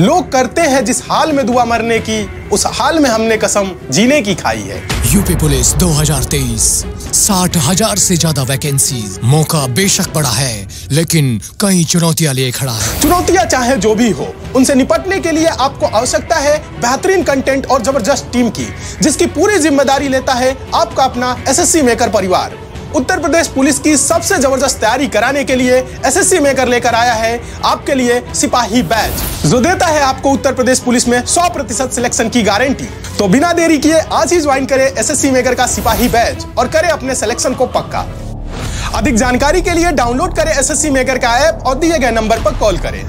लोग करते हैं जिस हाल में दुआ मरने की उस हाल में हमने कसम जीने की खाई है यूपी पुलिस 2023 साठ हजार ऐसी ज्यादा वैकेंसी मौका बेशक बड़ा है लेकिन कई चुनौतियां लिए खड़ा है चुनौतियां चाहे जो भी हो उनसे निपटने के लिए आपको आवश्यकता है बेहतरीन कंटेंट और जबरदस्त टीम की जिसकी पूरी जिम्मेदारी लेता है आपका अपना एस मेकर परिवार उत्तर प्रदेश पुलिस की सबसे जबरदस्त तैयारी कराने के लिए एसएससी मेकर लेकर आया है आपके लिए सिपाही बैच जो देता है आपको उत्तर प्रदेश पुलिस में 100 प्रतिशत सिलेक्शन की गारंटी तो बिना देरी किए आज ही ज्वाइन करें एसएससी मेकर का सिपाही बैच और करें अपने सिलेक्शन को पक्का अधिक जानकारी के लिए डाउनलोड करें एसएससी मेकर का ऐप और दिए गए नंबर पर कॉल करें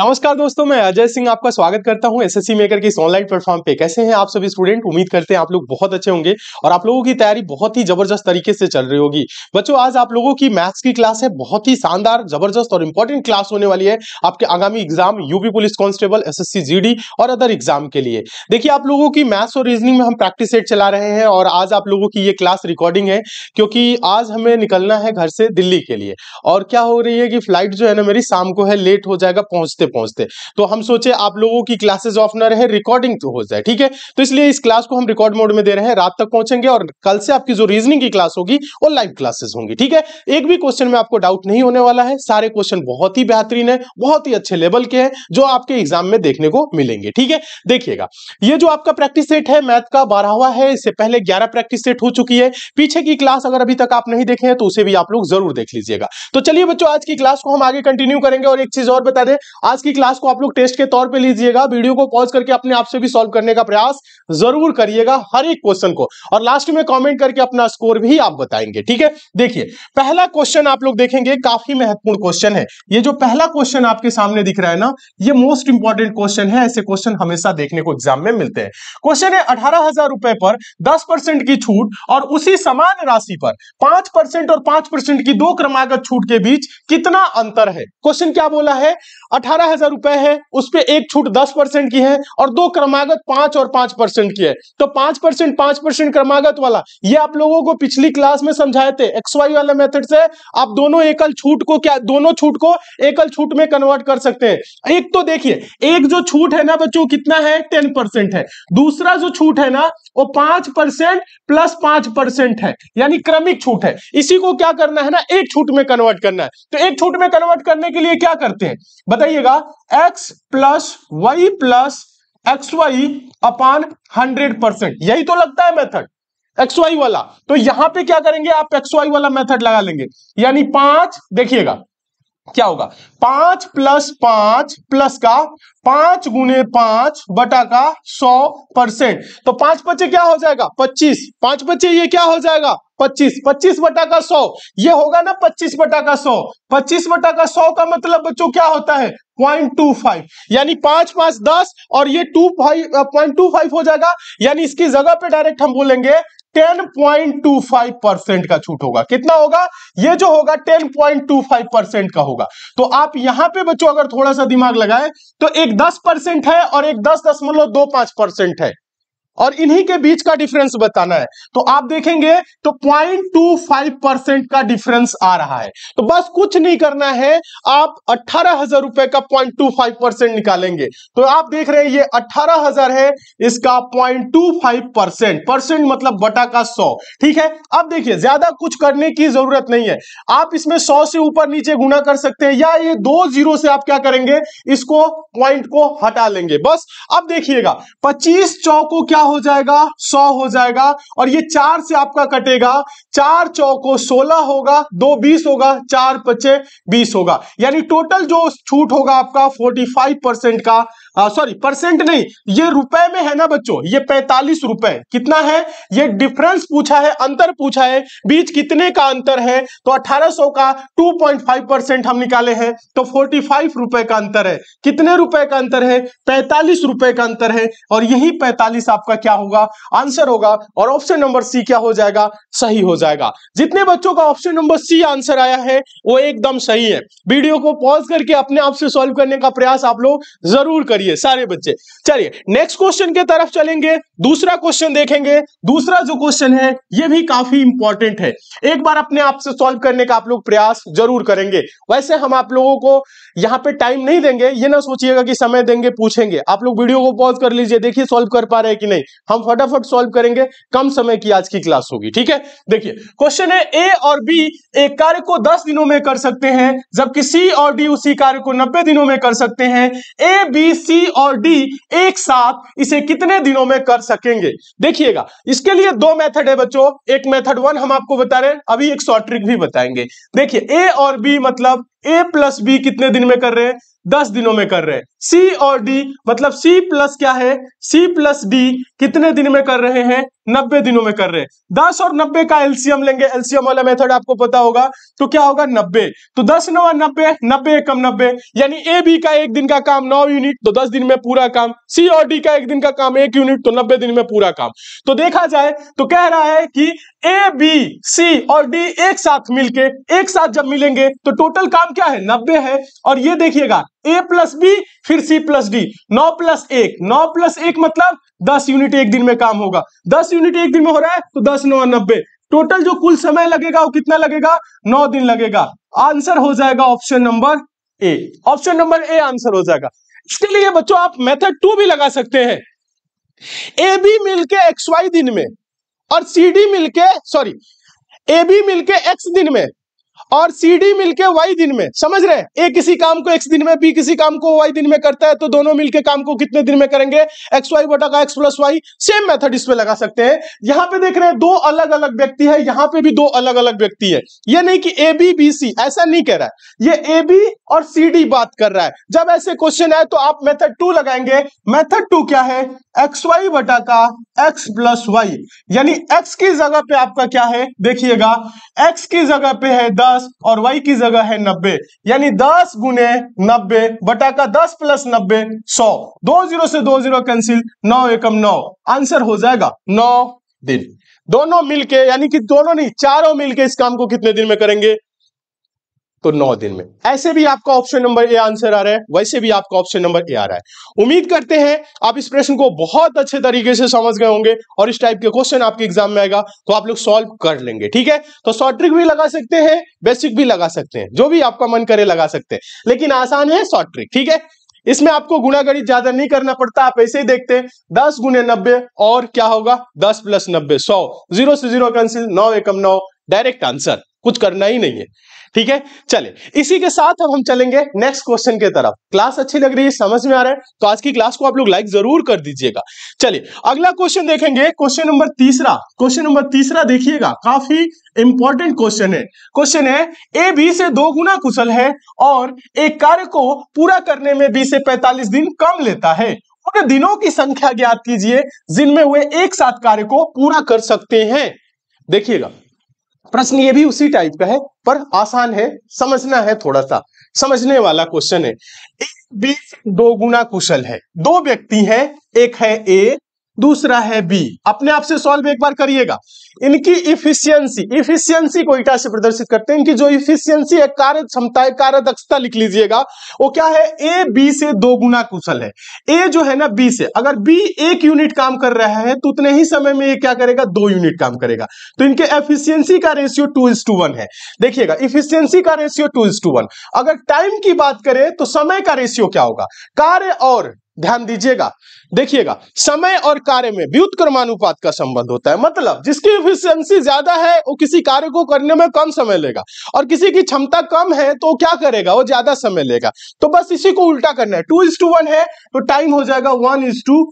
नमस्कार दोस्तों मैं अजय सिंह आपका स्वागत करता हूं एसएससी मेकर के इस ऑनलाइन प्लेटफॉर्म पे कैसे हैं आप सभी स्टूडेंट उम्मीद करते हैं आप लोग बहुत अच्छे होंगे और आप लोगों की तैयारी बहुत ही जबरदस्त तरीके से चल रही होगी बच्चों आज आप लोगों की मैथ्स की क्लास है बहुत ही शानदार जबरदस्त और इंपॉर्टेंट क्लास होने वाली है आपके आगामी exam UP police constable S S और अदर एग्जाम के लिए देखिए आप लोगों की मैथ्स और रीजनिंग में हम प्रैक्टिस सेट चला रहे हैं और आज आप लोगों की ये क्लास रिकॉर्डिंग है क्योंकि आज हमें निकलना है घर से दिल्ली के लिए और क्या हो रही है कि फ्लाइट जो है ना मेरी शाम को है लेट हो जाएगा पहुंचते पहुंचते तो हम सोचे आप लोगों की क्लासेज ऑफ न रहे रिकॉर्डिंग तो हो जाए ठीक है तो इसलिए इस क्लास को हम रिकॉर्ड मोड में दे रहे हैं रात तक पहुंचेंगे और कल से आपकी जो रीजनिंग की क्लास होगी वो लाइव क्लासेस होंगी ठीक है एक भी क्वेश्चन में आपको डाउट नहीं होने वाला है सारे क्वेश्चन बहुत ही बेहतरीन है बहुत ही अच्छे लेवल के हैं जो आपके एग्जाम में देखने को मिलेंगे ठीक है देखिएगा ये जो आपका प्रैक्टिस सेट है मैथ का बारहवा है इससे पहले ग्यारह प्रैक्टिस सेट हो चुकी है पीछे की क्लास अगर अभी तक आप नहीं देखे हैं तो उसे भी आप लोग जरूर देख लीजिएगा तो चलिए बच्चों आज की क्लास को हम आगे कंटिन्यू करेंगे और एक चीज और बता दें आज की क्लास को आप लोग टेस्ट के तौर पे लीजिएगा वीडियो को पॉज करके अपने आप से भी सॉल्व करने का प्रयास जरूर करिएगा हर एक क्वेश्चन को और लास्ट में कमेंट करके अपना स्कोर भी आप बताएंगे ठीक है देखिए पहला क्वेश्चन आप लोग देखेंगे काफी महत्वपूर्ण क्वेश्चन है ये जो पहला क्वेश्चन आपके सामने दिख रहा है ना ये मोस्ट इंपॉर्टेंट क्वेश्चन है ऐसे क्वेश्चन हमेशा देखने को एग्जाम में मिलते हैं क्वेश्चन है अठारह रुपए पर दस की छूट और उसी समान राशि पर पांच और पांच की दो क्रमागत छूट के बीच कितना अंतर है क्वेश्चन क्या बोला है अठारह बारह हजार रुपए है उस पर एक छूट दस परसेंट की है और दो क्रमागत पांच और पांच परसेंट की है तो पांच परसेंट पांच परसेंट क्रमागत वाला ये आप लोगों को पिछली क्लास में समझाए थे एक्सवाई वाले मेथड से आप दोनों एकल छूट को क्या दोनों छूट को एकल छूट में कन्वर्ट कर सकते हैं एक तो देखिए एक जो छूट है ना बच्चों कितना है टेन है दूसरा जो छूट है ना वो पांच परसेंट प्लस पांच परसेंट है यानी क्रमिक छूट है इसी को क्या करना है ना एक छूट में कन्वर्ट करना है तो एक छूट में कन्वर्ट करने के लिए क्या करते हैं बताइएगा x plus Y plus X Y upon hundred percent यही तो लगता है मेथड एक्स वाई वाला तो यहां पे क्या करेंगे आप एक्स वाई वाला मेथड लगा लेंगे यानी पांच देखिएगा क्या होगा पांच प्लस पांच प्लस का पांच गुने पांच बटा का सौ परसेंट तो पांच बच्चे क्या हो जाएगा पच्चीस पांच बच्चे ये क्या हो जाएगा पच्चीस पच्चीस बटा का सौ ये होगा ना पच्चीस बटा का सौ पच्चीस बटा का सौ का मतलब बच्चों क्या होता है पॉइंट टू फाइव यानी पांच पांच दस और ये two five point two five हो जाएगा यानी इसकी जगह पे डायरेक्ट हम बोलेंगे 10.25 परसेंट का छूट होगा कितना होगा ये जो होगा 10.25 परसेंट का होगा तो आप यहां पे बच्चों अगर थोड़ा सा दिमाग लगाए तो एक 10 परसेंट है और एक दस दशमलव दो पांच परसेंट है और इन्हीं के बीच का डिफरेंस बताना है तो आप देखेंगे तो 0.25 परसेंट का डिफरेंस आ रहा है तो बस कुछ नहीं करना है आप अट्ठारह हजार रुपए का 0.25 परसेंट निकालेंगे तो आप देख रहे हैं ये अट्ठारह हजार है इसका 0.25 परसेंट परसेंट मतलब बटा का सौ ठीक है अब देखिए ज्यादा कुछ करने की जरूरत नहीं है आप इसमें सौ से ऊपर नीचे गुना कर सकते हैं या ये दो जीरो से आप क्या करेंगे इसको पॉइंट को हटा लेंगे बस अब देखिएगा पच्चीस चौको क्या हो जाएगा सौ हो जाएगा और ये चार से आपका कटेगा चार चौको सोलह होगा दो बीस होगा चार पच्चे बीस होगा यानी टोटल जो छूट होगा आपका फोर्टी फाइव परसेंट का सॉरी परसेंट नहीं ये रुपए में है ना बच्चों ये पैंतालीस रुपए कितना है ये डिफरेंस पूछा है अंतर पूछा है बीच कितने का अंतर है तो अठारह का टू परसेंट हम निकाले हैं तो फोर्टी रुपए का अंतर है कितने रुपए का अंतर है पैंतालीस रुपए का अंतर है और यही पैंतालीस आपका क्या होगा आंसर होगा और ऑप्शन नंबर सी क्या हो जाएगा सही हो जाएगा जितने बच्चों का ऑप्शन नंबर सी आंसर आया है वो एकदम सही है वीडियो को पॉज करके अपने आप से सॉल्व करने का प्रयास आप लोग जरूर करिए सारे बच्चे चलिए नेक्स्ट क्वेश्चन के तरफ चलेंगे दूसरा क्वेश्चन देखेंगे दूसरा जो क्वेश्चन है ये भी काफी इंपॉर्टेंट है एक बार अपने आप से सॉल्व करने का आप लोग प्रयास जरूर करेंगे वैसे हम आप लोगों को यहाँ पे टाइम नहीं देंगे ये ना सोचिएगा कि समय देंगे पूछेंगे आप लोग वीडियो को पॉज कर लीजिए देखिए सॉल्व कर पा रहे हैं कि नहीं नहीं हम फटाफट सॉल्व करेंगे कम समय की आज की क्लास होगी ठीक है देखिए क्वेश्चन है ए और बी एक कार्य को दस दिनों में कर सकते हैं जबकि सी और डी उसी कार्य को नब्बे दिनों में कर सकते हैं ए बी सी और डी एक साथ इसे कितने दिनों में कर सकेंगे देखिएगा इसके लिए दो मेथड है बच्चों एक मेथड वन हम आपको बता रहे हैं अभी एक शॉर्ट ट्रिक भी बताएंगे देखिए ए और बी मतलब ए प्लस बी कितने दिन में कर रहे हैं दस दिनों में कर रहे हैं सी और डी मतलब सी प्लस क्या है सी प्लस डी कितने दिन में कर रहे हैं नब्बे दिनों में कर रहे हैं दस और नब्बे का एलसीएम लेंगे एलसीएम वाला मेथड आपको पता होगा तो क्या होगा नब्बे तो दस नवा नब्बे नब्बे कम नब्बे यानी ए बी का एक दिन का काम नौ यूनिट तो दस दिन में पूरा काम सी और डी का एक दिन का काम एक यूनिट तो नब्बे दिन में पूरा काम तो देखा जाए तो कह रहा है कि ए बी सी और डी एक साथ मिलके एक साथ जब मिलेंगे तो टोटल काम क्या है नब्बे है और ये देखिएगा ए प्लस बी फिर सी प्लस डी नौ प्लस एक नौ प्लस एक मतलब दस यूनिट एक दिन में काम होगा दस यूनिट एक दिन में हो रहा है तो दस नौ नब्बे टोटल जो कुल समय लगेगा वो कितना लगेगा नौ दिन लगेगा आंसर हो जाएगा option number A option number A answer हो जाएगा इसके लिए बच्चों आप मेथड टू भी लगा सकते हैं ए बी मिलके एक्स वाई दिन में और सी डी मिलके सॉरी ए बी मिलके एक्स दिन में और सी डी मिलकर वाई दिन में समझ रहे ए किसी काम को एक्स दिन में बी किसी काम को वाई दिन में करता है तो दोनों मिलकर काम को कितने दिन में करेंगे एक्स वाई बटा का X plus Y same method इसमें लगा सकते हैं यहाँ पे देख रहे हैं दो अलग अलग व्यक्ति है यहाँ पे भी दो अलग अलग व्यक्ति है ये नहीं कि ए बी बी सी ऐसा नहीं कह रहा है ये ए बी और सी डी बात कर रहा है जब ऐसे क्वेश्चन आए तो आप मेथड टू लगाएंगे मेथड टू क्या है एक्स वाई बटा का एक्स प्लस वाई यानी एक्स की जगह पे आपका क्या है देखिएगा एक्स की जगह पे है दस और वाई की जगह है नब्बे यानी दस गुने नब्बे बटा का दस प्लस नब्बे सौ दो जीरो से दो जीरो कैंसिल नौ एकम नौ आंसर हो जाएगा नौ दिन दोनों मिलके यानी कि दोनों नहीं चारों मिलके इस काम को कितने दिन में करेंगे तो नौ दिन में ऐसे भी आपका ऑप्शन नंबर ए आंसर आ रहा है वैसे भी आपका ऑप्शन नंबर ए आ रहा है उम्मीद करते हैं आप इस प्रश्न को बहुत अच्छे तरीके से समझ गए होंगे और इस टाइप के क्वेश्चन आपके एग्जाम में आएगा तो आप लोग सॉल्व कर लेंगे ठीक है तो शॉर्ट ट्रिक भी लगा सकते हैं बेसिक भी लगा सकते हैं जो भी आपका मन करे लगा सकते हैं लेकिन आसान है शॉर्ट ट्रिक ठीक है इसमें आपको गुणागणित ज्यादा नहीं करना पड़ता आप ऐसे ही देखते हैं दस गुने नब्बे और क्या होगा दस प्लस नब्बे सौ जीरो से जीरो कैंसिल नौ एकम नौ डायरेक्ट आंसर कुछ करना ही नहीं है ठीक है चले इसी के साथ अब हम चलेंगे नेक्स्ट क्वेश्चन के तरफ क्लास अच्छी लग रही है समझ में आ रहा है तो आज की क्लास को आप लोग लाइक जरूर कर दीजिएगा चलिए अगला क्वेश्चन देखेंगे क्वेश्चन नंबर तीसरा क्वेश्चन नंबर तीसरा देखिएगा काफी इंपॉर्टेंट क्वेश्चन है क्वेश्चन है ए बी से दो गुना कुशल है और एक कार्य को पूरा करने में बी से पैतालीस दिन कम लेता है उन दिनों की संख्या ज्ञात कीजिए जिनमें वे एक साथ कार्य को पूरा कर सकते हैं देखिएगा प्रश्न ये भी उसी टाइप का है पर आसान है समझना है थोड़ा सा समझने वाला क्वेश्चन है ए बी दो गुना कुशल है दो व्यक्ति हैं एक है ए दूसरा है बी अपने आप से सॉल्व एक बार करिएगा इनकी इफिशियंसी इफिशियंसी को ईटा से प्रदर्शित करते हैं इनकी जो इफिशियंसी है कार्य क्षमता है कार्य दक्षता लिख लीजिएगा वो क्या है ए बी से दो गुना कुशल है ए जो है ना बी से अगर बी एक यूनिट काम कर रहा है तो उतने ही समय में ये क्या करेगा दो यूनिट काम करेगा तो इनके एफिशियंसी का ratio two is two one है देखिएगा इफिशियंसी का ratio two is two one अगर टाइम की बात करें तो समय का रेशियो क्या होगा कार्य और ध्यान दीजिएगा देखिएगा समय और कार्य में व्युतक्रमानुपात का संबंध होता है मतलब जिसकी एफिशिएंसी ज्यादा है वो किसी कार्य को करने में कम समय लेगा और किसी की क्षमता कम है तो क्या करेगा वो ज्यादा समय लेगा तो बस इसी को उल्टा करना है टू इज टू वन है तो टाइम हो जाएगा one is two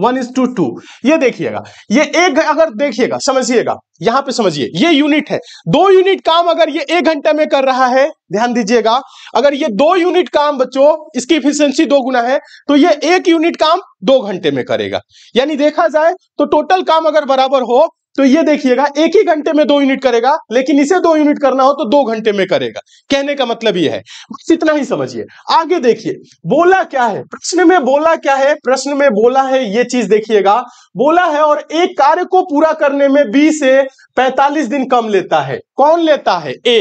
one is two two ये देखिएगा ये एक अगर देखिएगा समझिएगा यहां पे समझिए ये यूनिट है दो यूनिट काम अगर ये एक घंटे में कर रहा है ध्यान दीजिएगा अगर ये दो यूनिट काम बच्चों इसकी इफिशियंसी दो गुना है तो ये एक यूनिट काम दो घंटे में करेगा यानी देखा जाए तो टोटल काम अगर बराबर हो तो ये देखिएगा एक ही घंटे में दो यूनिट करेगा लेकिन इसे दो यूनिट करना हो तो दो घंटे में करेगा कहने का मतलब ये है बस इतना ही समझिए आगे देखिए बोला क्या है प्रश्न में बोला क्या है प्रश्न में बोला है ये चीज देखिएगा बोला है और एक कार्य को पूरा करने में बीस से पैतालीस दिन कम लेता है कौन लेता है ए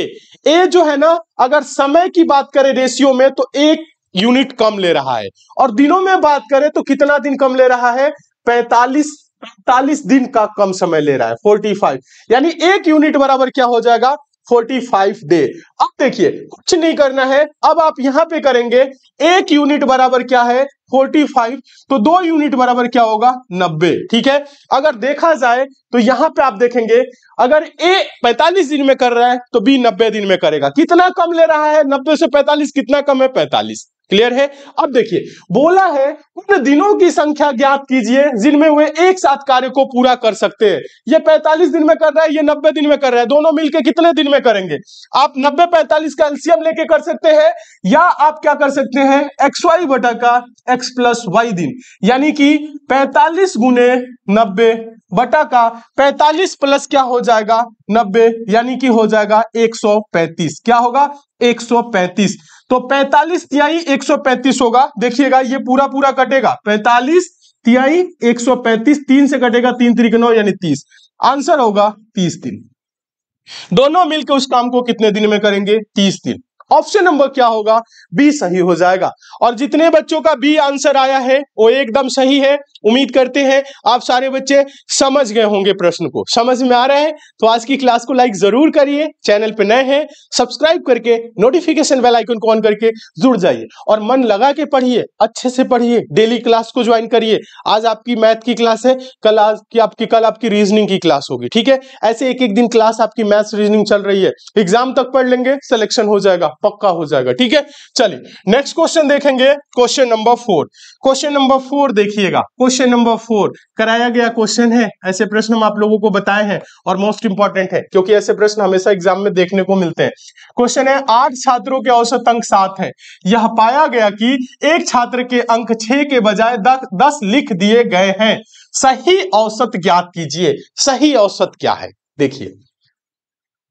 ए जो है ना अगर समय की बात करें रेशियो में तो एक यूनिट कम ले रहा है और दिनों में बात करें तो कितना दिन कम ले रहा है पैतालीस पैंतालीस दिन का कम समय ले रहा है फोर्टी फाइव यानी एक यूनिट बराबर क्या हो जाएगा फोर्टी फाइव डे अब देखिए कुछ नहीं करना है अब आप यहां पे करेंगे एक यूनिट बराबर क्या है फोर्टी फाइव तो दो यूनिट बराबर क्या होगा नब्बे ठीक है अगर देखा जाए तो यहां पे आप देखेंगे अगर ए पैंतालीस दिन में कर रहा है तो बी नब्बे दिन में करेगा कितना कम ले रहा है नब्बे से पैंतालीस कितना कम है पैंतालीस क्लियर है अब देखिए बोला है उन दिनों की संख्या ज्ञात कीजिए जिनमें वे एक साथ कार्य को पूरा कर सकते हैं ये 45 दिन में कर रहा है ये 90 दिन में कर रहा है दोनों मिलके कितने दिन में करेंगे आप 90 45 का एल्सियम लेके कर सकते हैं या आप क्या कर सकते हैं एक्स वाई बटा का एक्स प्लस वाई दिन यानी कि 45 गुने नब्बे बटा का पैतालीस प्लस क्या हो जाएगा नब्बे यानी कि हो जाएगा एक क्या होगा एक तो 45 तिहाई 135 होगा देखिएगा ये पूरा पूरा कटेगा 45 तिहाई 135 तीन से कटेगा तीन तरीके नौ यानी तीस आंसर होगा तीस दिन दोनों मिलकर उस काम को कितने दिन में करेंगे तीस दिन ऑप्शन नंबर क्या होगा बी सही हो जाएगा और जितने बच्चों का बी आंसर आया है वो एकदम सही है उम्मीद करते हैं आप सारे बच्चे समझ गए होंगे प्रश्न को समझ में आ रहा है तो आज की क्लास को लाइक जरूर करिए चैनल पर नए हैं सब्सक्राइब करके नोटिफिकेशन बेल आइकन को ऑन करके जुड़ जाइए और मन लगा के पढ़िए अच्छे से पढ़िए डेली क्लास को ज्वाइन करिए आज आपकी मैथ की क्लास है कल आज की आपकी कल आपकी रीजनिंग की क्लास होगी ठीक है ऐसे एक एक दिन क्लास आपकी मैथ रीजनिंग चल रही है एग्जाम तक पढ़ लेंगे सिलेक्शन हो जाएगा पक्का हो जाएगा ठीक है चलिए नेक्स्ट क्वेश्चन देखेंगे question number four question number four देखिएगा क्वेश्चन नंबर फोर कराया गया क्वेश्चन है ऐसे प्रश्न हम आप लोगों को बताए हैं और मोस्ट इंपॉर्टेंट है क्योंकि ऐसे प्रश्न हमेशा एग्जाम में देखने को मिलते हैं क्वेश्चन है आठ छात्रों के औसत अंक सात है यह पाया गया कि एक छात्र के अंक छह के बजाय दस लिख दिए गए हैं सही औसत ज्ञात कीजिए सही औसत क्या है देखिए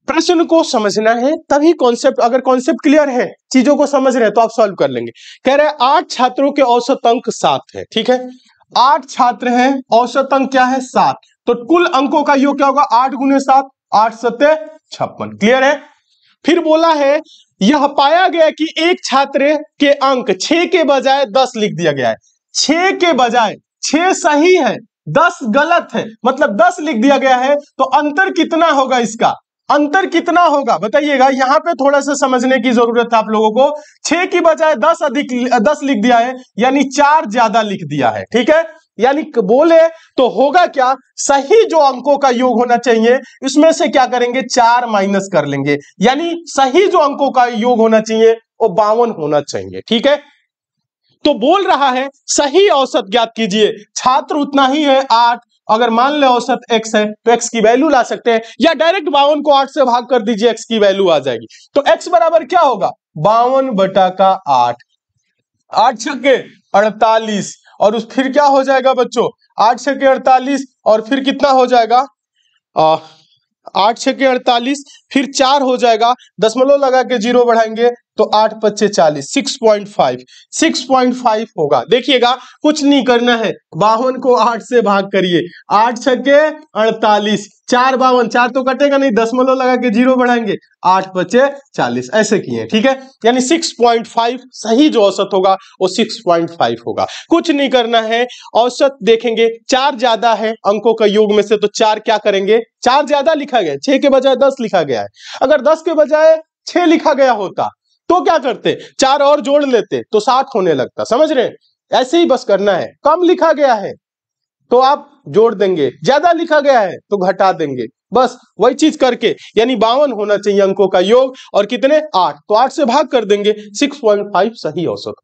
प्रश्न को समझना है तभी कॉन्सेप्ट अगर कॉन्सेप्ट क्लियर है चीजों को समझ रहे हैं तो आप सॉल्व कर लेंगे कह रहे हैं आठ छात्रों के औसत अंक सात है ठीक है आठ छात्र हैं औसत अंक क्या है सात तो कुल अंकों का योग क्या होगा आठ गुने सात आठ सत्य छप्पन क्लियर है फिर बोला है यह पाया गया कि एक छात्र के अंक छ के बजाय दस लिख दिया गया है छ के बजाय छ सही है दस गलत है मतलब दस लिख दिया गया है तो अंतर कितना होगा इसका अंतर कितना होगा बताइएगा यहां पे थोड़ा सा समझने की जरूरत है आप लोगों को छह की बजाय दस अधिक दस लिख दिया है यानी चार ज्यादा लिख दिया है ठीक है यानी बोले तो होगा क्या सही जो अंकों का योग होना चाहिए इसमें से क्या करेंगे चार माइनस कर लेंगे यानी सही जो अंकों का योग होना चाहिए वो बावन होना चाहिए ठीक है तो बोल रहा है सही औसत ज्ञात कीजिए छात्र उतना ही है आठ अगर मान ले औसत x है तो x की वैल्यू ला सकते हैं या डायरेक्ट बावन को आठ से भाग कर दीजिए x की वैल्यू आ जाएगी तो x बराबर क्या होगा बावन बटा का आठ आठ छक्के अड़तालीस और उस फिर क्या हो जाएगा बच्चों आठ छक्के अड़तालीस और फिर कितना हो जाएगा आठ छक्के अड़तालीस फिर चार हो जाएगा दसमलव लगा के जीरो बढ़ाएंगे तो आठ पच्चे चालीस six point five six point five होगा देखिएगा कुछ नहीं करना है बावन को आठ से भाग करिए आठ छके अड़तालीस चार बावन चार तो कटेगा नहीं दसमलव लगा के जीरो बढ़ाएंगे आठ पच्चे चालीस ऐसे किए ठीक है यानी सिक्स पॉइंट फाइव सही जो औसत होगा वो सिक्स पॉइंट फाइव होगा कुछ नहीं करना है औसत देखेंगे चार ज्यादा है अंकों का योग में से तो चार क्या करेंगे चार ज्यादा लिखा गया छह के बजाय दस लिखा गया है अगर दस के बजाय छह लिखा गया होता तो क्या करते चार और जोड़ लेते तो साठ होने लगता समझ रहे ऐसे ही बस करना है कम लिखा गया है तो आप जोड़ देंगे ज्यादा लिखा गया है तो घटा देंगे बस वही चीज करके यानी बावन होना चाहिए अंकों का योग और कितने आठ तो आठ से भाग कर देंगे सिक्स पॉइंट फाइव सही औसत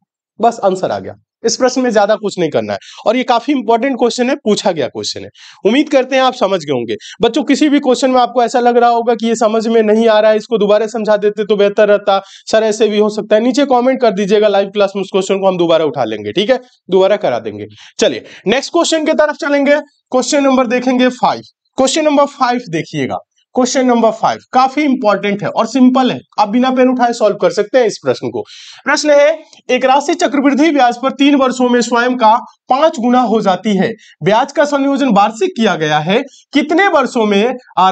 बस आंसर आ गया इस प्रश्न में ज्यादा कुछ नहीं करना है और ये काफी इंपॉर्टेंट क्वेश्चन है पूछा गया क्वेश्चन है उम्मीद करते हैं आप समझ गए होंगे बच्चों किसी भी क्वेश्चन में आपको ऐसा लग रहा होगा कि ये समझ में नहीं आ रहा है इसको दोबारा समझा देते तो बेहतर रहता सर ऐसे भी हो सकता है नीचे कॉमेंट कर दीजिएगा लाइव क्लास में उस क्वेश्चन को हम दोबारा उठा लेंगे ठीक है दोबारा करा देंगे चलिए नेक्स्ट क्वेश्चन की तरफ चलेंगे क्वेश्चन नंबर देखेंगे फाइव क्वेश्चन नंबर फाइव देखिएगा क्वेश्चन नंबर फाइव काफी इंपॉर्टेंट है और सिंपल है आप बिना पेन उठाए सॉल्व कर सकते हैं इस प्रश्न को प्रश्न है एक राशि चक्रवृद्धि ब्याज पर तीन वर्षों में स्वयं का पांच गुना हो जाती है ब्याज का संयोजन वार्षिक किया गया है कितने वर्षों में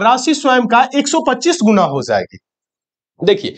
राशि स्वयं का 125 गुना हो जाएगी देखिए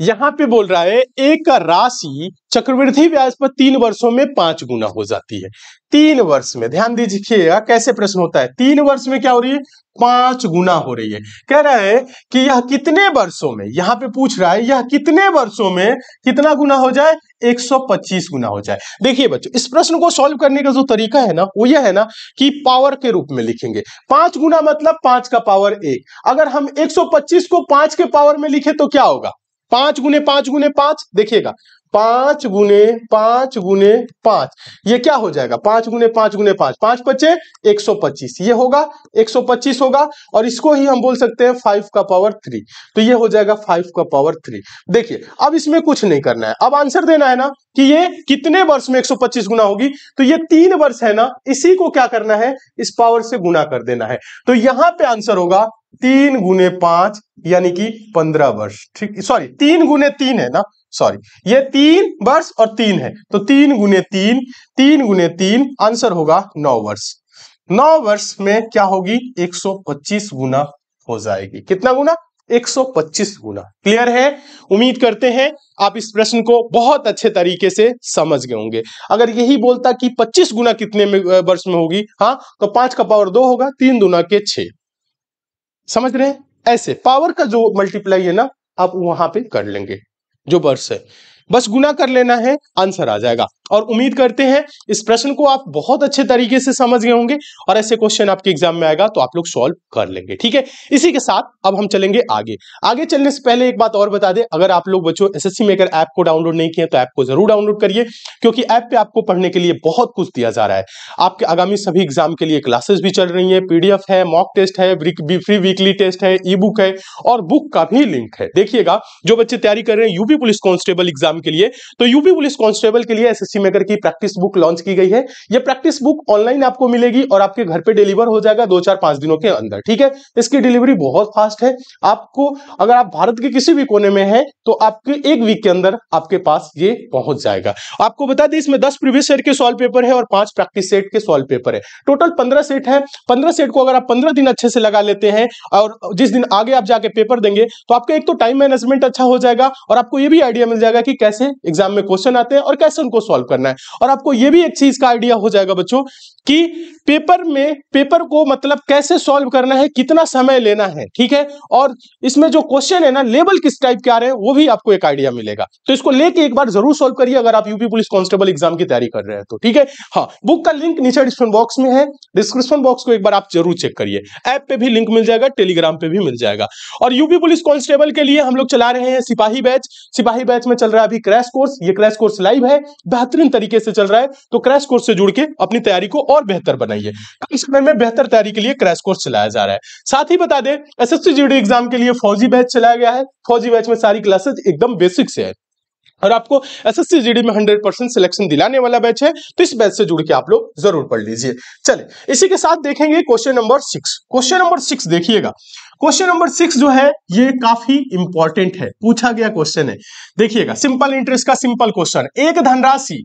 यहाँ पे बोल रहा है एक राशि चक्रवृद्धि ब्याज पर तीन वर्षों में पांच गुना हो जाती है तीन वर्ष में ध्यान दीजिएगा कैसे प्रश्न होता है तीन वर्ष में क्या हो रही है पांच गुना हो रही है कह रहा है कि यह कितने वर्षों में यहाँ पे पूछ रहा है यह कितने वर्षों में कितना गुना हो जाए 125 गुना हो जाए देखिए बच्चों इस प्रश्न को सॉल्व करने का जो तरीका है ना वो यह है ना कि पावर के रूप में लिखेंगे पांच गुना मतलब पांच का पावर एक अगर हम 125 को पांच के पावर में लिखे तो क्या होगा पांच गुने पांच गुने पांच देखिएगा पांच गुने पांच गुने पांच ये क्या हो जाएगा पांच गुने पांच गुने पांच पांच पच्चे एक सौ पच्चीस ये होगा एक सौ पच्चीस होगा और इसको ही हम बोल सकते हैं फाइव का पावर थ्री तो ये हो जाएगा फाइव का पावर थ्री देखिए अब इसमें कुछ नहीं करना है अब आंसर देना है ना कि ये कितने वर्ष में एक सौ पच्चीस गुना होगी तो ये तीन वर्ष है ना इसी को क्या करना है इस पावर से गुना कर देना है तो यहां पर आंसर होगा तीन गुने पांच यानी कि पंद्रह वर्ष ठीक सॉरी तीन गुने तीन है ना सॉरी ये तीन वर्ष और तीन है तो तीन गुने तीन तीन गुने तीन आंसर होगा नौ वर्ष नौ वर्ष में क्या होगी 125 गुना हो जाएगी कितना गुना 125 गुना क्लियर है उम्मीद करते हैं आप इस प्रश्न को बहुत अच्छे तरीके से समझ गए होंगे अगर यही बोलता कि 25 गुना कितने में वर्ष में होगी हाँ तो पांच का पावर दो होगा तीन गुना के छह समझ रहे हैं ऐसे पावर का जो मल्टीप्लाई है ना आप वहां पे कर लेंगे जो बर्स है बस गुना कर लेना है आंसर आ जाएगा और उम्मीद करते हैं इस प्रश्न को आप बहुत अच्छे तरीके से समझ गए होंगे और ऐसे क्वेश्चन आपके एग्जाम में आएगा तो आप लोग सॉल्व कर लेंगे ठीक है इसी के साथ अब हम चलेंगे आगे आगे चलने से पहले एक बात और बता दें अगर आप लोग बच्चों एसएससी मेकर ऐप को डाउनलोड नहीं किया तो ऐप को जरूर डाउनलोड करिए क्योंकि ऐप पे आपको पढ़ने के लिए बहुत कुछ दिया जा रहा है आपके आगामी सभी एग्जाम के लिए क्लासेस भी चल रही है पीडीएफ है मॉक टेस्ट है फ्री वीकली टेस्ट है ई बुक है और बुक का भी लिंक है देखिएगा जो बच्चे तैयारी कर रहे हैं यूपी पुलिस कॉन्स्टेबल एग्जाम के लिए तो यूपी पुलिस कॉन्स्टेबल के लिए एस पॉलिसी मेकर की प्रैक्टिस बुक लॉन्च की गई है यह प्रैक्टिस बुक ऑनलाइन आपको मिलेगी और आपके घर पे डिलीवर हो जाएगा दो चार पांच दिनों के अंदर ठीक है इसकी डिलीवरी बहुत फास्ट है आपको अगर आप भारत के किसी भी कोने में है तो आपके एक वीक के अंदर आपके पास ये पहुंच जाएगा आपको बता दें इसमें दस प्रीवियस ईयर के सॉल्व पेपर है और पांच प्रैक्टिस सेट के सॉल्व पेपर है टोटल पंद्रह सेट है पंद्रह सेट को अगर आप पंद्रह दिन अच्छे से लगा लेते हैं और जिस दिन आगे आप जाके पेपर देंगे तो आपका एक तो टाइम मैनेजमेंट अच्छा हो जाएगा और आपको ये भी आइडिया मिल जाएगा कि कैसे एग्जाम में क्वेश्चन आते हैं और कैसे उनको सॉल्व सॉल्व करना है और आपको यह भी एक चीज का आइडिया हो जाएगा बच्चों कि पेपर में पेपर को मतलब कैसे सॉल्व करना है कितना समय लेना है ठीक है और इसमें जो क्वेश्चन है ना लेवल किस टाइप के आ रहे हैं वो भी आपको एक आइडिया मिलेगा तो इसको लेके एक बार जरूर सॉल्व करिए अगर आप यूपी पुलिस कांस्टेबल एग्जाम की तैयारी कर रहे हैं तो ठीक है हाँ बुक का लिंक नीचे डिस्क्रिप्शन बॉक्स में है डिस्क्रिप्शन बॉक्स को एक बार आप जरूर चेक करिए ऐप पे भी लिंक मिल जाएगा टेलीग्राम पे भी मिल जाएगा और यूपी पुलिस कांस्टेबल के लिए हम लोग चला रहे हैं सिपाही बैच सिपाही बैच में चल रहा है अभी क्रैश कोर्स ये क्रैश कोर्स लाइव है बेहतर बेहतरीन तरीके से चल रहा है तो क्रैश कोर्स से जुड़ के अपनी तैयारी को और बेहतर बनाइए इस समय में बेहतर तैयारी के लिए क्रैश कोर्स चलाया जा रहा है साथ ही बता दें एस जीडी एग्जाम के लिए फौजी बैच चलाया गया है फौजी बैच में सारी क्लासेस एकदम बेसिक से है और आपको एसएससी जीडी में 100 परसेंट सिलेक्शन दिलाने वाला बैच है तो इस बैच से जुड़ के आप लोग जरूर पढ़ लीजिए चले इसी के साथ देखेंगे question number six question number six देखिएगा क्वेश्चन नंबर सिक्स जो है ये काफी इंपॉर्टेंट है पूछा गया क्वेश्चन है देखिएगा सिंपल इंटरेस्ट का सिंपल क्वेश्चन एक धनराशि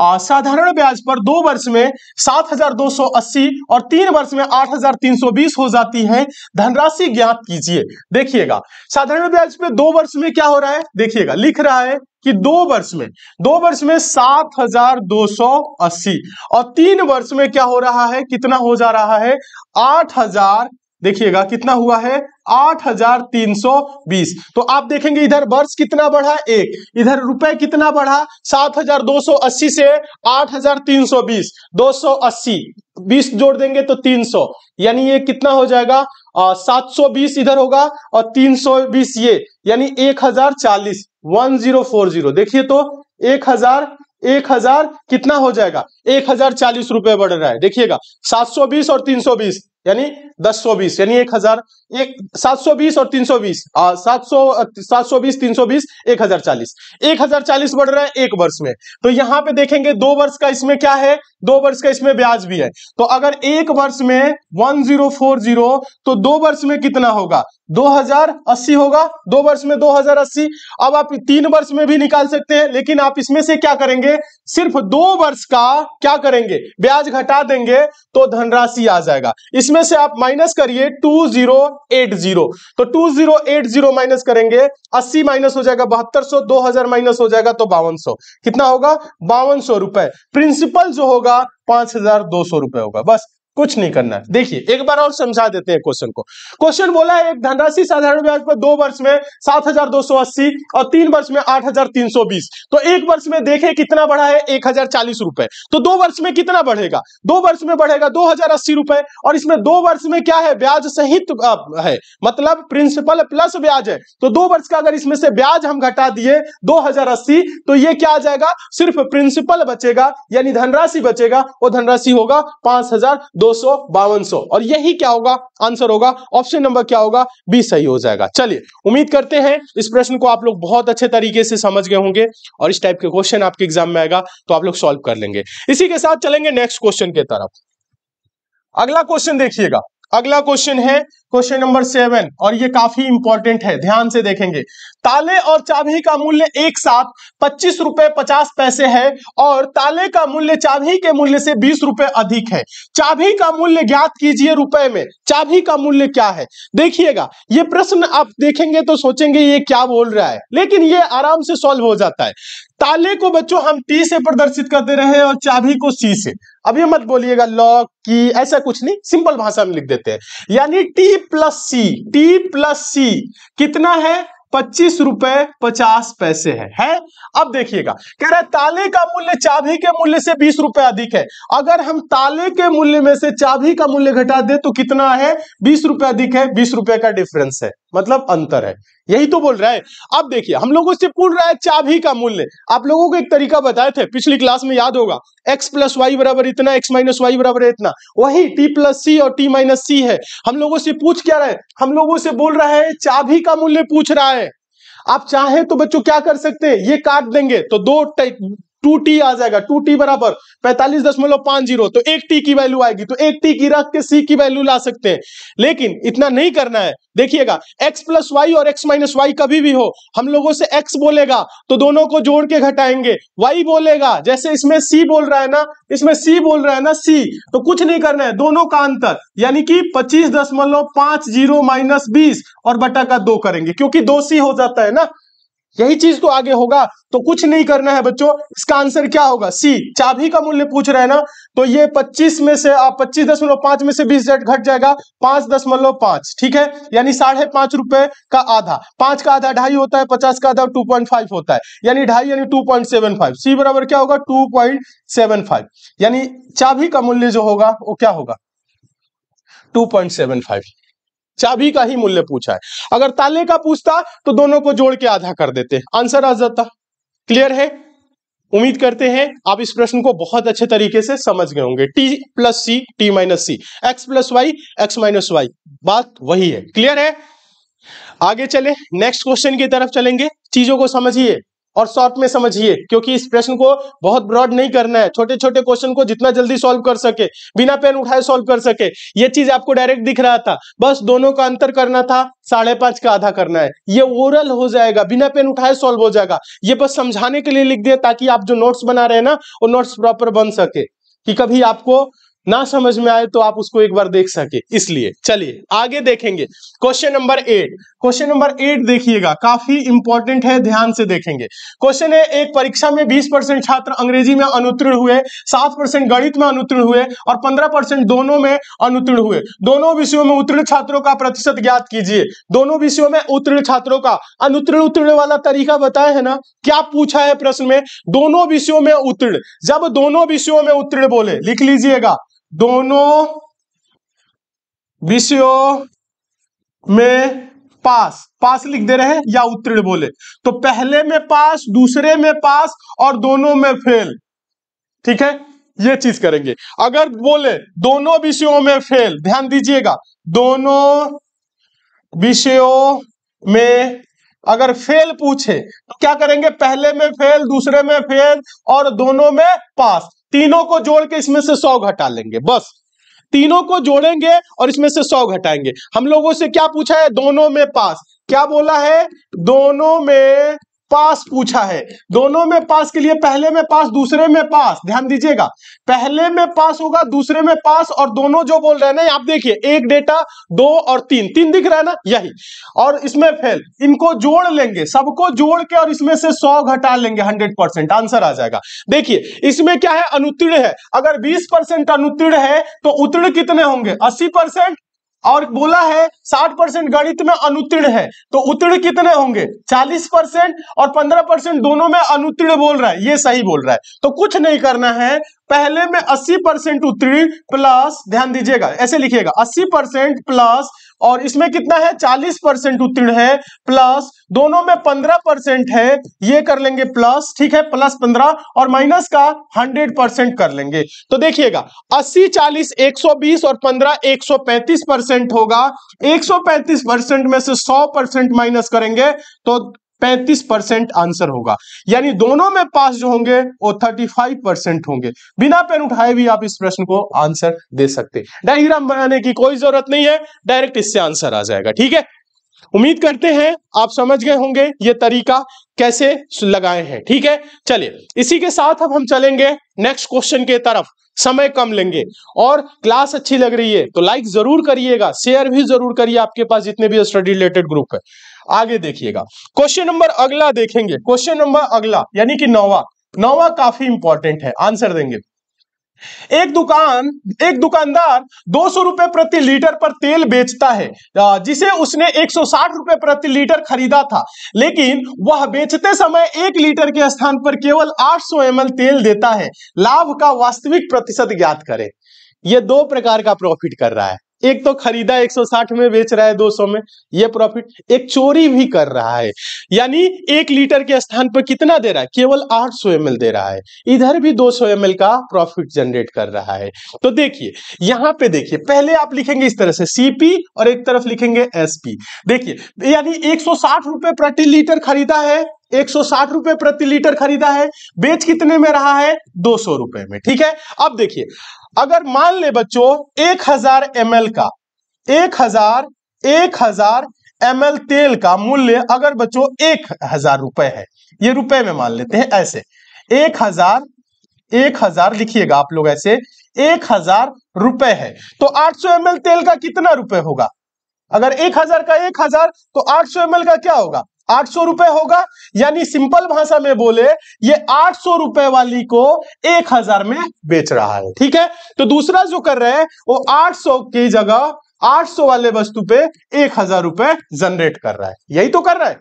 साधारण ब्याज पर दो वर्ष में 7,280 और तीन वर्ष में 8,320 हो जाती है धनराशि ज्ञात कीजिए देखिएगा साधारण ब्याज पे दो वर्ष में क्या हो रहा है देखिएगा लिख रहा है कि दो वर्ष में दो वर्ष में सात हजार दो सौ अस्सी और तीन वर्ष में क्या हो रहा है कितना हो जा रहा है आठ हजार देखिएगा कितना हुआ है 8,320 तो आप देखेंगे इधर वर्ष कितना बढ़ा एक इधर रुपए कितना बढ़ा 7,280 से 8,320 280 बीस जोड़ देंगे तो 300 यानी ये कितना हो जाएगा आ, 720 इधर होगा और 320 ये यानी 1040 1040 देखिए तो 1000 एक हजार कितना हो जाएगा एक हजार चालीस रुपए बढ़ रहा है देखिएगा सात सौ बीस और तीन सौ बीस यानी दस सौ बीस यानी एक हजार एक सात सौ बीस और तीन सौ बीस सात सौ सात सौ बीस तीन सौ बीस एक हजार चालीस एक हजार चालीस बढ़ रहा है एक वर्ष में तो यहां पे देखेंगे दो वर्ष का इसमें क्या है दो वर्ष का इसमें ब्याज भी है तो अगर एक वर्ष में वन जीरो फोर जीरो तो दो वर्ष में कितना होगा दो हजार अस्सी होगा दो वर्ष में दो हजार अस्सी अब आप तीन वर्ष में भी निकाल सकते हैं लेकिन आप इसमें से क्या करेंगे सिर्फ दो वर्ष का क्या करेंगे ब्याज घटा देंगे तो धनराशि आ जाएगा इस इसमें से आप माइनस करिए 2080 तो 2080 माइनस करेंगे 80 माइनस हो जाएगा बहत्तर सौ दो हजार माइनस हो जाएगा तो बावन सौ कितना होगा बावन सौ रुपए प्रिंसिपल जो होगा पांच हजार दो सौ रुपए होगा बस कुछ नहीं करना है देखिए एक बार और समझा देते हैं क्वेश्चन को क्वेश्चन बोला है एक धनराशि साधारण ब्याज पर दो वर्ष में 7,280 और तीन वर्ष में 8,320 तो एक वर्ष में देखें कितना बढ़ा है एक रुपए तो दो वर्ष में कितना बढ़ेगा दो वर्ष में बढ़ेगा दो रुपए और इसमें दो वर्ष में क्या है ब्याज सहित है मतलब प्रिंसिपल प्लस ब्याज है तो दो वर्ष का अगर इसमें से ब्याज हम घटा दिए दो तो ये क्या आ जाएगा सिर्फ प्रिंसिपल बचेगा यानी धनराशि बचेगा वो धनराशि होगा पांच दो सौ बावन सौ और यही क्या होगा आंसर होगा ऑप्शन नंबर क्या होगा बी सही हो जाएगा चलिए उम्मीद करते हैं इस प्रश्न को आप लोग बहुत अच्छे तरीके से समझ गए होंगे और इस टाइप के क्वेश्चन आपके एग्जाम में आएगा तो आप लोग सॉल्व कर लेंगे इसी के साथ चलेंगे नेक्स्ट क्वेश्चन के तरफ अगला क्वेश्चन देखिएगा अगला क्वेश्चन है क्वेश्चन नंबर सेवन और ये काफी इंपॉर्टेंट है ध्यान से देखेंगे ताले और चाबी का मूल्य एक साथ पच्चीस रुपए पचास पैसे है और ताले का मूल्य चाबी के मूल्य से बीस रुपए अधिक है चाबी का मूल्य ज्ञात कीजिए रुपए में चाबी का मूल्य क्या है देखिएगा ये प्रश्न आप देखेंगे तो सोचेंगे ये क्या बोल रहा है लेकिन ये आराम से सॉल्व हो जाता है ताले को बच्चों हम टी से प्रदर्शित करते रहे और चाबी को सी से अब ये मत बोलिएगा लॉग की ऐसा कुछ नहीं सिंपल भाषा में लिख देते हैं यानी T plus C T plus C कितना है पच्चीस रुपए पचास पैसे है, है अब देखिएगा कह रहा है ताले का मूल्य चाबी के मूल्य से बीस रुपए अधिक है अगर हम ताले के मूल्य में से चाबी का मूल्य घटा दे तो कितना है बीस रुपए अधिक है बीस रुपए का डिफरेंस है मतलब अंतर है यही तो बोल रहा है अब देखिए हम लोगों से पूछ रहा है चाबी का मूल्य आप लोगों को एक तरीका बताए थे पिछली क्लास में याद होगा x प्लस वाई बराबर इतना x माइनस वाई बराबर इतना वही t प्लस सी और t माइनस सी है हम लोगों से पूछ क्या रहे हम लोगों से बोल रहा है चाबी का मूल्य पूछ रहा है आप चाहे तो बच्चों क्या कर सकते हैं ये काट देंगे तो दो टू टी आ जाएगा टू टी बराबर पैंतालीस दशमलव पांच जीरो तो एक टी की वैल्यू आएगी तो एक टी की रख के सी की वैल्यू ला सकते हैं लेकिन इतना नहीं करना है देखिएगा x प्लस वाई और x माइनस वाई कभी भी हो हम लोगों से x बोलेगा तो दोनों को जोड़ के घटाएंगे y बोलेगा जैसे इसमें c बोल रहा है ना इसमें c बोल रहा है ना c तो कुछ नहीं करना है दोनों का अंतर यानी कि पच्चीस दशमलव पांच जीरो माइनस बीस और बटा का दो करेंगे क्योंकि दो सी हो जाता है ना यही चीज तो आगे होगा तो कुछ नहीं करना है बच्चों इसका आंसर क्या होगा सी चाबी का मूल्य पूछ रहे हैं ना तो ये 25 में से पच्चीस दशमलव पांच में से 20 घट जाएगा पांच दशमलव पांच ठीक है यानी साढ़े पांच रुपए का आधा पांच का आधा ढाई होता है पचास का आधा टू पॉइंट फाइव होता है यानी ढाई यानी two point seven five C बराबर क्या होगा टू पॉइंट सेवन फाइव यानी चाबी का मूल्य जो होगा वो क्या होगा टू पॉइंट सेवन फाइव चाबी का ही मूल्य पूछा है अगर ताले का पूछता तो दोनों को जोड़ के आधा कर देते आंसर आ जाता क्लियर है उम्मीद करते हैं आप इस प्रश्न को बहुत अच्छे तरीके से समझ गए होंगे T plus C T minus C X plus Y X minus Y बात वही है क्लियर है आगे चले नेक्स्ट क्वेश्चन की तरफ चलेंगे चीजों को समझिए और शॉर्ट में समझिए क्योंकि इस प्रश्न को बहुत ब्रॉड नहीं करना है छोटे छोटे क्वेश्चन को जितना जल्दी सॉल्व कर सके बिना पेन उठाए सॉल्व कर सके ये चीज आपको डायरेक्ट दिख रहा था बस दोनों का अंतर करना था साढ़े पांच का आधा करना है ये ओरल हो जाएगा बिना पेन उठाए सॉल्व हो जाएगा ये बस समझाने के लिए लिख दिए ताकि आप जो नोट्स बना रहे हैं ना वो नोट्स प्रॉपर बन सके कि कभी आपको ना समझ में आए तो आप उसको एक बार देख सके इसलिए चलिए आगे देखेंगे question number eight question number eight देखिएगा काफी इंपॉर्टेंट है ध्यान से देखेंगे क्वेश्चन है एक परीक्षा में 20 परसेंट छात्र अंग्रेजी में अनुत्तीर्ण हुए 7 परसेंट गणित में अनुत्तीर्ण हुए और 15 परसेंट दोनों में अनुत्तीर्ण हुए दोनों विषयों में उत्तीर्ण छात्रों का प्रतिशत ज्ञात कीजिए दोनों विषयों में उत्तीर्ण छात्रों का अनुत्तीर्ण उत्तीर्ण वाला तरीका बताया है ना क्या पूछा है प्रश्न में दोनों विषयों में उत्तीर्ण जब दोनों विषयों में उत्तीर्ण बोले लिख लीजिएगा दोनों विषयों में पास पास लिख दे रहे हैं या उत्तीर्ण बोले तो पहले में पास दूसरे में पास और दोनों में फेल ठीक है ये चीज करेंगे अगर बोले दोनों विषयों में फेल ध्यान दीजिएगा दोनों विषयों में अगर फेल पूछे तो क्या करेंगे पहले में फेल दूसरे में फेल और दोनों में पास तीनों को जोड़ के इसमें से सौ घटा लेंगे बस तीनों को जोड़ेंगे और इसमें से सौ घटाएंगे हम लोगों से क्या पूछा है दोनों में पास क्या बोला है दोनों में पास पूछा है दोनों में पास के लिए पहले में पास दूसरे में पास ध्यान दीजिएगा पहले में पास होगा दूसरे में पास और दोनों जो बोल रहे हैं ना आप देखिए एक डेटा दो और तीन तीन दिख रहा है ना यही और इसमें फेल इनको जोड़ लेंगे सबको जोड़ के और इसमें से सौ घटा लेंगे हंड्रेड परसेंट आंसर आ जाएगा देखिए इसमें क्या है अनुत्तीर्ण है अगर बीस परसेंट अनुत्तीर्ण है तो उत्तीर्ण कितने होंगे अस्सी परसेंट और बोला है 60 परसेंट गणित में अनुत्तीर्ण है तो उत्तीर्ण कितने होंगे 40 परसेंट और 15 परसेंट दोनों में अनुत्तीर्ण बोल रहा है ये सही बोल रहा है तो कुछ नहीं करना है पहले में 80 परसेंट उत्तीर्ण प्लस ध्यान दीजिएगा ऐसे लिखिएगा 80 परसेंट प्लस और इसमें कितना है 40 परसेंट उत्तीर्ण है प्लस दोनों में 15 परसेंट है ये कर लेंगे प्लस ठीक है प्लस 15 और माइनस का 100 परसेंट कर लेंगे तो देखिएगा 80 40 120 और 15 135 परसेंट होगा 135 परसेंट में से 100 परसेंट माइनस करेंगे तो 35 परसेंट आंसर होगा यानी दोनों में पास जो होंगे वो थर्टी फाइव परसेंट होंगे बिना पेन उठाए भी आप इस प्रश्न को आंसर दे सकते डायग्राम बनाने की कोई जरूरत नहीं है डायरेक्ट इससे आंसर आ जाएगा ठीक है उम्मीद करते हैं आप समझ गए होंगे ये तरीका कैसे लगाए हैं ठीक है चलिए इसी के साथ अब हम चलेंगे नेक्स्ट क्वेश्चन के तरफ समय कम लेंगे और क्लास अच्छी लग रही है तो लाइक जरूर करिएगा शेयर भी जरूर करिए आपके पास जितने भी स्टडी रिलेटेड ग्रुप है आगे देखिएगा क्वेश्चन नंबर अगला देखेंगे क्वेश्चन नंबर अगला यानी कि नौवा नौवा काफी इंपॉर्टेंट है आंसर देंगे एक दुकान एक दुकानदार दो सौ रुपए प्रति लीटर पर तेल बेचता है जिसे उसने एक सौ साठ रुपए प्रति लीटर खरीदा था लेकिन वह बेचते समय एक लीटर के स्थान पर केवल आठ सौ एम तेल देता है लाभ का वास्तविक प्रतिशत ज्ञात करें यह दो प्रकार का प्रॉफिट कर रहा है एक तो खरीदा 160 में बेच रहा है 200 में ये प्रॉफिट एक चोरी भी कर रहा है यानी एक लीटर के स्थान पर कितना दे रहा है केवल 800 सौ दे रहा है इधर भी 200 सौ का प्रॉफिट जनरेट कर रहा है तो देखिए यहां पे देखिए पहले आप लिखेंगे इस तरह से सीपी और एक तरफ लिखेंगे एसपी देखिए यानी एक रुपए प्रति लीटर खरीदा है एक रुपए प्रति लीटर खरीदा है बेच कितने में रहा है दो रुपए में ठीक है अब देखिए अगर मान ले बच्चों एक हजार एम का एक हजार एक हजार एम तेल का मूल्य अगर बच्चों एक हजार रुपए है ये रुपए में मान लेते हैं ऐसे एक हजार एक हजार लिखिएगा आप लोग ऐसे एक हजार रुपए है तो 800 एल तेल का कितना रुपए होगा अगर एक हजार का एक हजार तो 800 एल का क्या होगा आठ सौ रुपए होगा यानी सिंपल भाषा में बोले ये आठ सौ रुपए वाली को एक हजार में बेच रहा है ठीक है तो दूसरा जो कर रहे हैं वो आठ सौ की जगह आठ सौ वाले वस्तु पे एक हजार रुपए जनरेट कर रहा है यही तो कर रहा है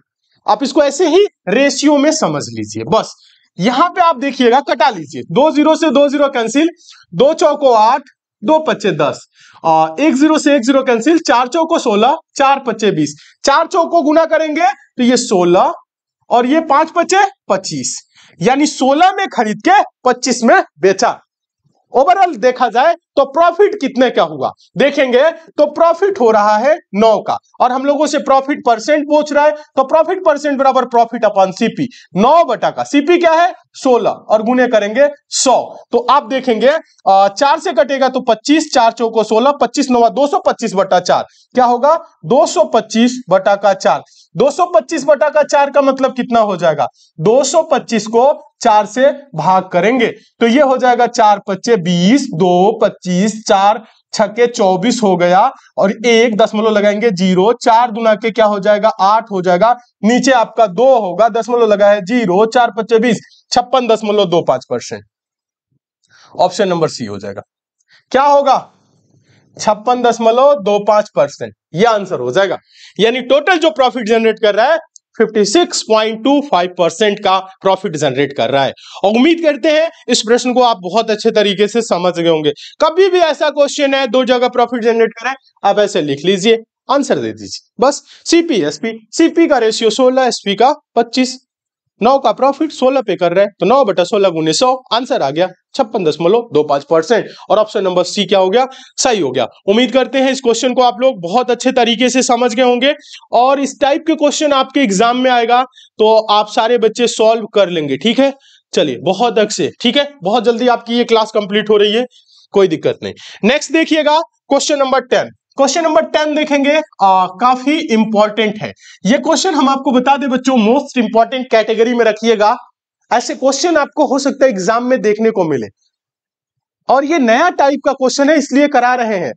आप इसको ऐसे ही रेशियो में समझ लीजिए बस यहां पे आप देखिएगा कटा लीजिए दो जीरो से दो जीरो कैंसिल दो चौको आठ दो पच्चे दस आ, एक जीरो से एक जीरो कैंसिल चार चौको सोलह चार पच्चे बीस चार चौको गुना करेंगे तो ये सोलह और ये पांच पच्चे पच्चीस यानी सोलह में खरीद के पच्चीस में बेचा ओवरऑल देखा जाए तो प्रॉफिट कितने का हुआ देखेंगे तो प्रॉफिट हो रहा है नौ का और हम लोगों से प्रॉफिट परसेंट पूछ रहा है तो प्रॉफिट परसेंट बराबर प्रॉफिट अपॉन सीपी नौ बटा का सीपी क्या है सोलह और गुने करेंगे सौ तो आप देखेंगे चार से कटेगा तो पच्चीस चार चौको सोलह पच्चीस नौवा दो सौ पच्चीस बटा चार क्या होगा दो सौ पच्चीस बटा का चार 225 बटा का चार का मतलब कितना हो जाएगा 225 को चार से भाग करेंगे तो ये हो जाएगा चार पच्चे बीस दो पच्चीस चार छके चौबीस हो गया और एक दशमलव लगाएंगे जीरो चार दुना के क्या हो जाएगा आठ हो जाएगा नीचे आपका दो होगा दशमलव लगा है जीरो चार पच्चे बीस छप्पन दशमलव दो पांच परसेंट ऑप्शन नंबर सी हो जाएगा क्या होगा छप्पन दशमलव दो पांच परसेंट यह आंसर हो जाएगा यानी टोटल जो प्रॉफिट जनरेट कर रहा है 56.25 परसेंट का प्रॉफिट जनरेट कर रहा है और उम्मीद करते हैं इस प्रश्न को आप बहुत अच्छे तरीके से समझ गए होंगे कभी भी ऐसा क्वेश्चन है दो जगह प्रॉफिट जनरेट करें आप ऐसे लिख लीजिए आंसर दे दीजिए बस सीपी एसपी सीपी का रेशियो 16 एसपी का 25 नौ का प्रॉफिट सोलह पे कर रहे हैं तो नौ बटा सोलह उन्नीस सौ आंसर आ गया छप्पन दशमलव दो पांच परसेंट और ऑप्शन नंबर सी क्या हो गया सही हो गया उम्मीद करते हैं इस क्वेश्चन को आप लोग बहुत अच्छे तरीके से समझ गए होंगे और इस टाइप के क्वेश्चन आपके एग्जाम में आएगा तो आप सारे बच्चे सॉल्व कर लेंगे ठीक है चलिए बहुत अच्छे ठीक है बहुत जल्दी आपकी ये क्लास कंप्लीट हो रही है कोई दिक्कत नहीं नेक्स्ट देखिएगा question number ten question number ten देखेंगे आ, काफी इंपॉर्टेंट है ये क्वेश्चन हम आपको बता दें बच्चों मोस्ट इंपॉर्टेंट कैटेगरी में रखिएगा ऐसे क्वेश्चन आपको हो सकता है एग्जाम में देखने को मिले और ये नया टाइप का क्वेश्चन है इसलिए करा रहे हैं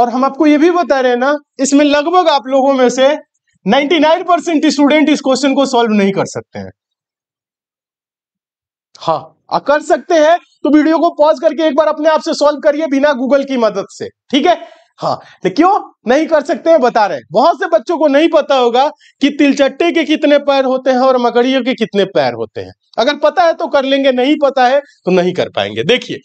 और हम आपको ये भी बता रहे हैं ना इसमें लगभग आप लोगों में से 99 परसेंट स्टूडेंट इस क्वेश्चन को सॉल्व नहीं कर सकते हैं हाँ कर सकते हैं तो वीडियो को पॉज करके एक बार अपने आप से सॉल्व करिए बिना गूगल की मदद से ठीक है हाँ तो क्यों नहीं कर सकते हैं बता रहे बहुत से बच्चों को नहीं पता होगा कि तिलचट्टे के कितने पैर होते हैं और मकड़ियों के कितने पैर होते हैं अगर पता है तो कर लेंगे नहीं पता है तो नहीं कर पाएंगे देखिए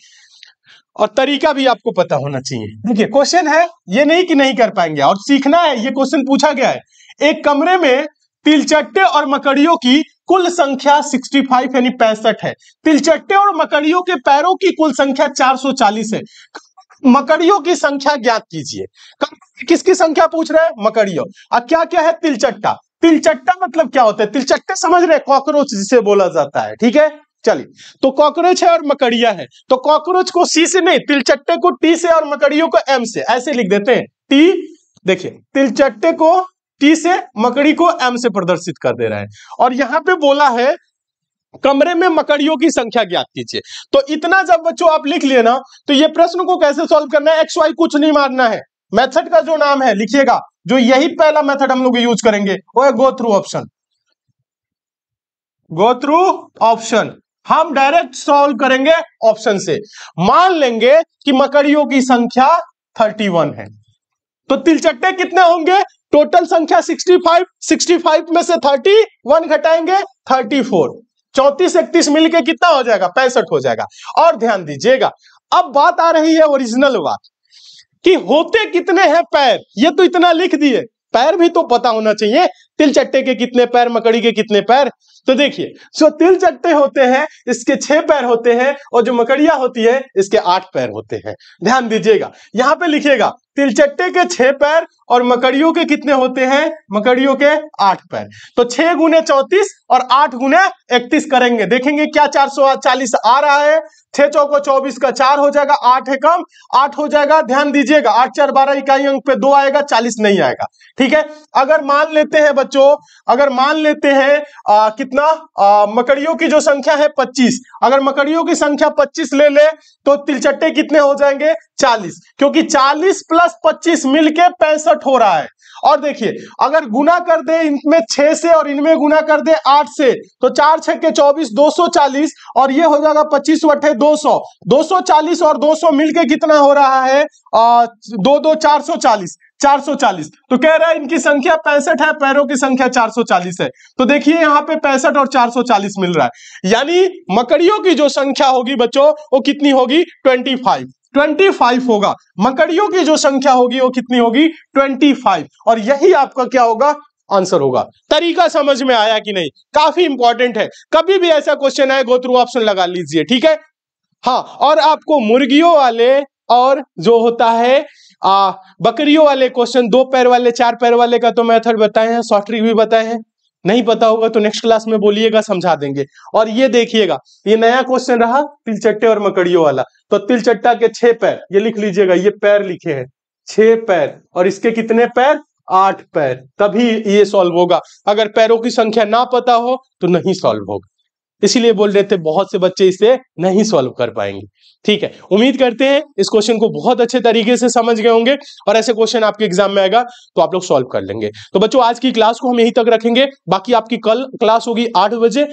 और तरीका भी आपको पता होना चाहिए देखिए क्वेश्चन है ये नहीं कि नहीं कर पाएंगे और सीखना है ये क्वेश्चन पूछा गया है एक कमरे में तिलचट्टे और मकड़ियों की कुल संख्या 65 यानी पैंसठ है तिलचट्टे और मकड़ियों के पैरों की कुल संख्या 440 है मकड़ियों की संख्या ज्ञात कीजिए किसकी संख्या पूछ रहे हैं मकड़ियों और क्या क्या है तिलचट्टा तिलचट्टा मतलब क्या होता है तिलचट्टे समझ रहे कॉकरोच जिसे बोला जाता है ठीक है चलिए तो कॉकरोच है और मकड़िया है तो कॉकरोच को सी से नहीं तिलचट्टे को टी से और मकड़ियों को एम से ऐसे लिख देते हैं टी देखिए तिलचट्टे को टी से मकड़ी को एम से प्रदर्शित कर दे रहा है और यहां पे बोला है कमरे में मकड़ियों की संख्या ज्ञात कीजिए तो इतना जब बच्चों आप लिख लिए ना तो ये प्रश्न को कैसे सॉल्व करना है एक्स वाई कुछ नहीं मारना है मेथड का जो नाम है लिखिएगा जो यही पहला मेथड हम लोग यूज करेंगे वो है go through option go through option हम डायरेक्ट सॉल्व करेंगे ऑप्शन से मान लेंगे कि मकड़ियों की संख्या वन है तो तिलचट्टे कितने होंगे टोटल संख्या 65 65 में से 31 घटाएंगे 34 चौतीस इकतीस मिलके कितना हो जाएगा पैंसठ हो जाएगा और ध्यान दीजिएगा अब बात आ रही है ओरिजिनल बात कि होते कितने हैं पैर ये तो इतना लिख दिए पैर भी तो पता होना चाहिए तिल चट्टे के कितने पैर मकड़ी के कितने पैर तो देखिए जो तिल चट्टे होते हैं इसके छह पैर होते हैं और जो मकड़िया होती है इसके आठ पैर होते हैं ध्यान दीजिएगा यहां पे लिखिएगा तिलचट्टे के छह पैर और मकड़ियों के कितने होते हैं मकड़ियों के आठ पैर तो छह गुने चौतीस और आठ गुने इकतीस करेंगे देखेंगे क्या चार सौ चालीस आ रहा है छह चौको चौबीस का चार हो जाएगा आठ है कम आठ हो जाएगा ध्यान दीजिएगा आठ चार बारह इकाई अंक पे दो आएगा चालीस नहीं आएगा ठीक है अगर मान लेते हैं बच्चों अगर मान लेते हैं कितना आ, मकड़ियों की जो संख्या है पच्चीस अगर मकड़ियों की संख्या पच्चीस ले ले तो तिलचट्टे कितने हो जाएंगे चालीस क्योंकि चालीस प्लस पच्चीस मिलके पैंसठ आठ हो रहा है और देखिए अगर गुना कर दे इनमें छह से और इनमें गुना कर दे आठ से तो चार के चौबीस दो सौ चालीस और ये हो जाएगा पच्चीस वे दो सौ दो सौ चालीस और दो सौ मिलकर कितना हो रहा है आ, दो दो चार सौ चालीस 440 तो कह रहा है इनकी संख्या पैंसठ है पैरों की संख्या 440 है तो देखिए यहाँ पे पैंसठ और 440 मिल रहा है यानी मकड़ियों की जो संख्या होगी बच्चों वो कितनी होगी 25 ट्वेंटी फाइव होगा मकड़ियों की जो संख्या होगी वो कितनी होगी ट्वेंटी फाइव और यही आपका क्या होगा आंसर होगा तरीका समझ में आया कि नहीं काफी इंपॉर्टेंट है कभी भी ऐसा क्वेश्चन आए गोत्रु ऑप्शन लगा लीजिए ठीक है हाँ और आपको मुर्गियों वाले और जो होता है आ, बकरियों वाले क्वेश्चन दो पैर वाले चार पैर वाले का तो मेथड बताए हैं शॉर्ट ट्रिक भी बताए हैं नहीं पता होगा तो नेक्स्ट क्लास में बोलिएगा समझा देंगे और ये देखिएगा ये नया क्वेश्चन रहा तिलचट्टे और मकड़ियों वाला तो तिलचट्टा के छह पैर ये लिख लीजिएगा ये पैर लिखे हैं छह पैर और इसके कितने पैर आठ पैर तभी ये सॉल्व होगा अगर पैरों की संख्या ना पता हो तो नहीं सॉल्व होगा इसीलिए बोल रहे थे बहुत से बच्चे इसे नहीं सॉल्व कर पाएंगे ठीक है उम्मीद करते हैं इस क्वेश्चन को बहुत अच्छे तरीके से समझ गए होंगे और ऐसे क्वेश्चन आपके एग्जाम में आएगा तो आप लोग सॉल्व कर लेंगे तो बच्चों आज की क्लास को हम यहीं तक रखेंगे बाकी आपकी कल क्लास होगी आठ बजे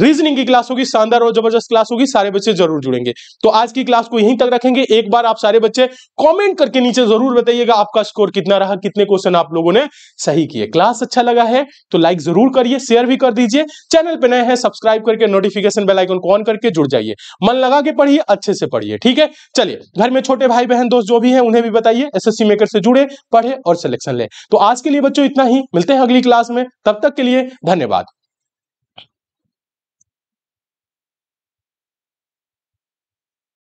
रीजनिंग की क्लास होगी शानदार और जबरदस्त क्लास होगी सारे बच्चे जरूर जुड़ेंगे तो आज की क्लास को यहीं तक रखेंगे एक बार आप सारे बच्चे कमेंट करके नीचे जरूर बताइएगा आपका स्कोर कितना रहा कितने क्वेश्चन आप लोगों ने सही किए क्लास अच्छा लगा है तो लाइक जरूर करिए शेयर भी कर दीजिए चैनल पर नए हैं सब्सक्राइब करके नोटिफिकेशन बेलाइकन को ऑन करके जुड़ जाइए मन लगा के पढ़िए अच्छे से पढ़िए ठीक है चलिए घर में छोटे भाई बहन दोस्त जो भी है उन्हें भी बताइए एस मेकर से जुड़े पढ़े और सिलेक्शन ले तो आज के लिए बच्चों इतना ही मिलते हैं अगली क्लास में तब तक के लिए धन्यवाद